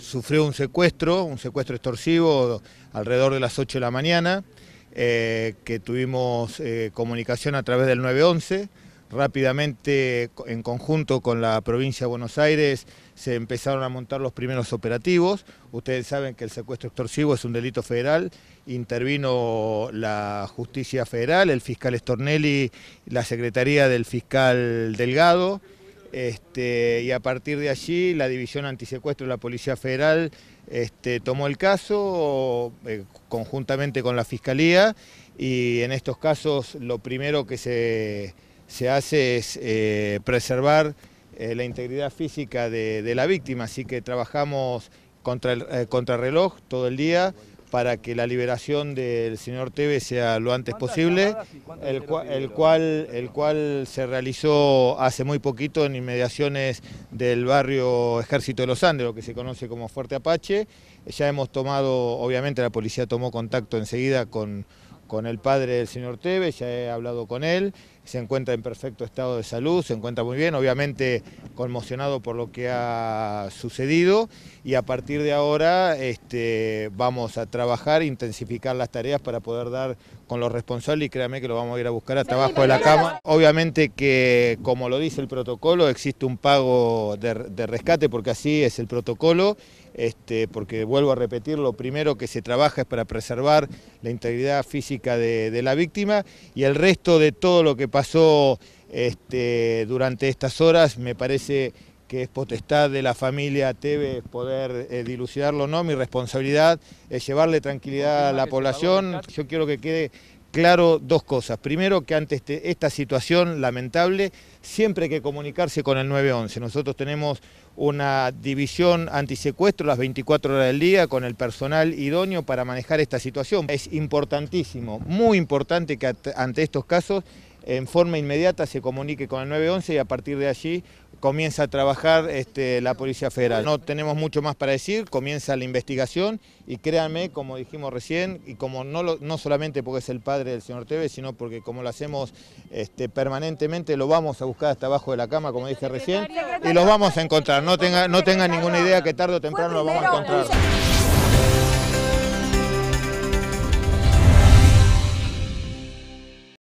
sufrió un secuestro, un secuestro extorsivo alrededor de las 8 de la mañana, eh, que tuvimos eh, comunicación a través del 911. Rápidamente, en conjunto con la provincia de Buenos Aires, se empezaron a montar los primeros operativos. Ustedes saben que el secuestro extorsivo es un delito federal. Intervino la justicia federal, el fiscal Stornelli, la secretaría del fiscal Delgado. Este, y a partir de allí la División Antisecuestro de la Policía Federal este, tomó el caso eh, conjuntamente con la Fiscalía y en estos casos lo primero que se, hace es eh, preservar eh, la integridad física de, la víctima, así que trabajamos contra el, contra reloj todo el día para que la liberación del señor Tevez sea lo antes posible, el cual, el, cual, el cual se realizó hace muy poquito en inmediaciones del barrio Ejército de los Andes, lo que se conoce como Fuerte Apache. Ya hemos tomado, obviamente la policía tomó contacto enseguida con, con el padre del señor Tevez, ya he hablado con él, se encuentra en perfecto estado de salud, se encuentra muy bien, obviamente conmocionado por lo que ha sucedido y a partir de ahora este, vamos a trabajar, intensificar las tareas para poder dar con los responsables y créame que lo vamos a ir a buscar hasta abajo de la cama. Obviamente que como lo dice el protocolo existe un pago de, rescate porque así es el protocolo, este, porque vuelvo a repetir, lo primero que se trabaja es para preservar la integridad física de, la víctima y el resto de todo lo que pasó este, durante estas horas me parece que es potestad de la familia TV poder eh, dilucidarlo no, mi responsabilidad es llevarle tranquilidad a la población. Yo quiero que quede claro dos cosas. Primero, que ante este, esta situación lamentable siempre hay que comunicarse con el 911. Nosotros tenemos una división antisecuestro las 24 horas del día con el personal idóneo para manejar esta situación. Es importantísimo, muy importante que ante estos casos en forma inmediata se comunique con el 911 y a partir de allí comienza a trabajar este, la Policía Federal. No tenemos mucho más para decir, comienza la investigación y créanme, como dijimos recién, y como no, no solamente porque es el padre del señor Tevez, sino porque como lo hacemos este, permanentemente, lo vamos a buscar hasta abajo de la cama, como dije recién, y los vamos a encontrar. No tenga no tenga ninguna idea que tarde o temprano lo vamos a encontrar.